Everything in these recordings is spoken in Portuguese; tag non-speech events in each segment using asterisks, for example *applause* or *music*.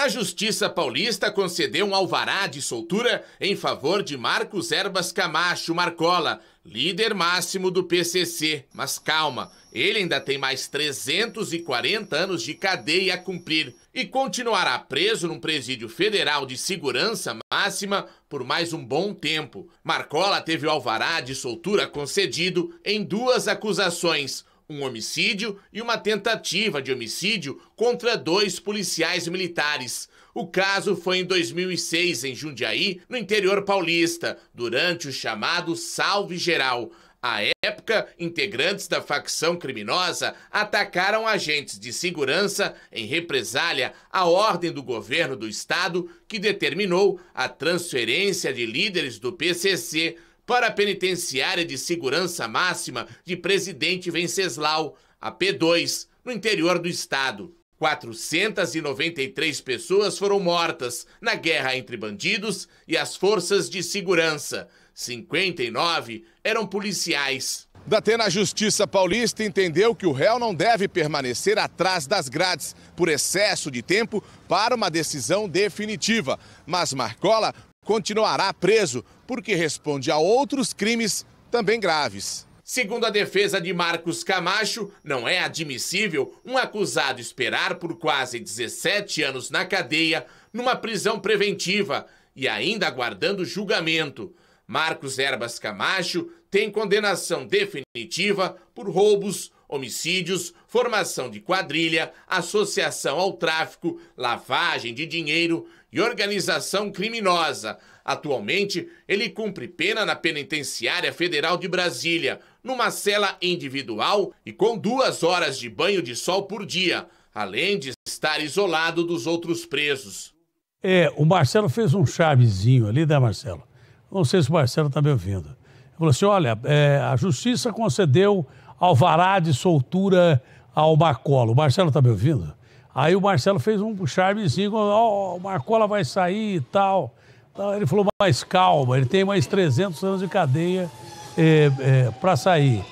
A Justiça Paulista concedeu um alvará de soltura em favor de Marcos Erbas Camacho Marcola, líder máximo do PCC. Mas calma, ele ainda tem mais 340 anos de cadeia a cumprir e continuará preso num presídio federal de segurança máxima por mais um bom tempo. Marcola teve o alvará de soltura concedido em duas acusações um homicídio e uma tentativa de homicídio contra dois policiais militares. O caso foi em 2006, em Jundiaí, no interior paulista, durante o chamado Salve Geral. À época, integrantes da facção criminosa atacaram agentes de segurança em represália à ordem do governo do estado que determinou a transferência de líderes do PCC para a penitenciária de segurança máxima de Presidente Venceslau, a P2, no interior do estado. 493 pessoas foram mortas na guerra entre bandidos e as forças de segurança. 59 eram policiais. Datena Justiça Paulista entendeu que o réu não deve permanecer atrás das grades por excesso de tempo para uma decisão definitiva. Mas Marcola continuará preso porque responde a outros crimes também graves. Segundo a defesa de Marcos Camacho, não é admissível um acusado esperar por quase 17 anos na cadeia numa prisão preventiva e ainda aguardando julgamento. Marcos Erbas Camacho tem condenação definitiva por roubos, homicídios, formação de quadrilha, associação ao tráfico, lavagem de dinheiro e organização criminosa. Atualmente, ele cumpre pena na Penitenciária Federal de Brasília, numa cela individual e com duas horas de banho de sol por dia, além de estar isolado dos outros presos. É, o Marcelo fez um chavezinho ali, né, Marcelo? Não sei se o Marcelo está me ouvindo. Ele falou assim: olha, é, a justiça concedeu alvará de soltura ao Marcola. O Marcelo tá me ouvindo? Aí o Marcelo fez um charmezinho, ó, oh, o Marcola vai sair e tal. Então, ele falou, mais calma, ele tem mais 300 anos de cadeia é, é, para sair.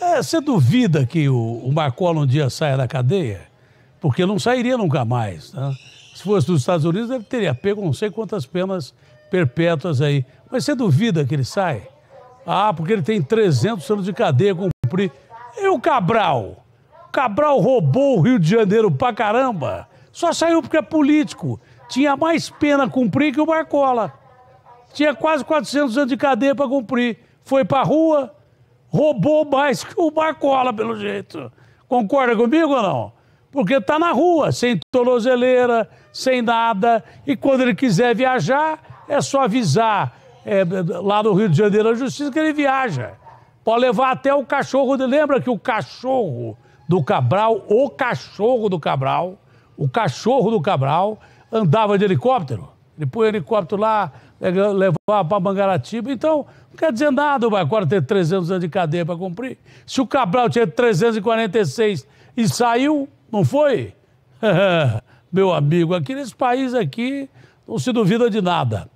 É, você duvida que o, o Marcola um dia saia da cadeia? Porque não sairia nunca mais. Né? Se fosse dos Estados Unidos, ele teria pego não sei quantas penas perpétuas aí. Mas você duvida que ele sai? Ah, porque ele tem 300 anos de cadeia a cumprir o Cabral? O Cabral roubou o Rio de Janeiro pra caramba. Só saiu porque é político. Tinha mais pena cumprir que o Marcola. Tinha quase 400 anos de cadeia para cumprir. Foi pra rua, roubou mais que o Marcola, pelo jeito. Concorda comigo ou não? Porque tá na rua, sem tornozeleira, sem nada. E quando ele quiser viajar, é só avisar é, lá no Rio de Janeiro a justiça que ele viaja. Pode levar até o cachorro. Lembra que o cachorro do Cabral, o cachorro do Cabral, o cachorro do Cabral andava de helicóptero? Ele põe o helicóptero lá, levava para Mangaratiba. Então, não quer dizer nada, vai agora ter 300 anos de cadeia para cumprir. Se o Cabral tinha 346 e saiu, não foi? *laughs* Meu amigo, aqui nesse país aqui não se duvida de nada.